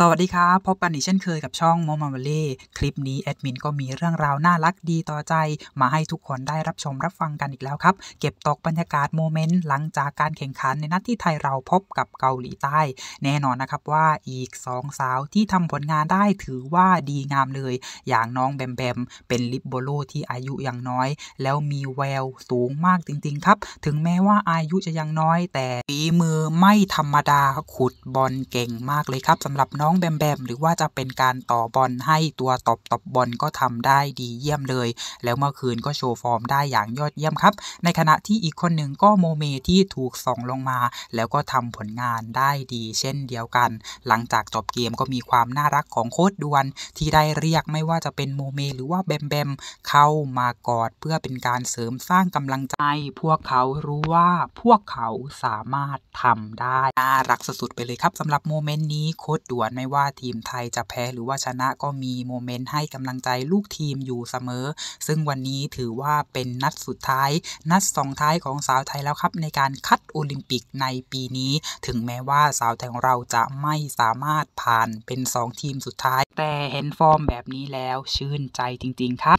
สวัสดีครับพบกันอีกเช่นเคยกับช่องโมมาเวเล่คลิปนี้ แอดมินก็มีเรื่องราวน่ารักดีต่อใจ มาให้ทุกคนได้รับชมรับฟังกันอีกแล้วครับ เก็บตกบรรยากาศโมเมนต์ หลังจากการแข่งขันในนัดที่ไทยเราพบกับเกาหลีใต้ แน่นอนนะครับว่าอีก 2 สาวที่ทำผลงานได้ถือว่าดีงามเลย อย่างน้องแบมแบมเป็นลิปโบโล ที่อายุยังน้อย แล้วมีแววสูงมากจริงๆครับถึงแม้ว่าอายุจะยังน้อย แต่ฝีมือไม่ธรรมดาขุดบอลเก่งมากเลยครับ สำหรับน้อง้องแบมแบมหรือว่าจะเป็นการต่อบอลให้ตัวตบตบบอลก็ทำได้ดีเยี่ยมเลย แล้วเมื่อคืนก็โชว์ฟอร์มได้อย่างยอดเยี่ยมครับ ในขณะที่อีกคนหนึ่งก็โมเมที่ถูกส่องลงมา แล้วก็ทำผลงานได้ดีเช่นเดียวกัน หลังจากจบเกมก็มีความน่ารักของโค้ดดวน ที่ได้เรียกไม่ว่าจะเป็นโมเม หรือว่าแบมแบมเข้ามากอดเพื่อเป็นการเสริมสร้างกำลังใจ พวกเขารู้ว่าพวกเขาสามารถทำได้น่ารักสุดๆไปเลยครับสำหรับโมเมนต์นี้โค้ดดวนนไม่ว่าทีมไทยจะแพ้หรือว่าชนะก็มีโมเมนต์ ให้กำลังใจลูกทีมอยู่เสมอ ซึ่งวันนี้ถือว่าเป็นนัดสุดท้ายนัดสองท้ายของสาวไทยแล้วครับในการคัดโอลิมปิกในปีนี้ ถึงแม้ว่าสาวไทยของเราจะไม่สามารถผ่านเป็น 2 ทีมสุดท้าย แต่เห็นฟอร์มแบบนี้แล้วชื่นใจจริง ๆ ครับ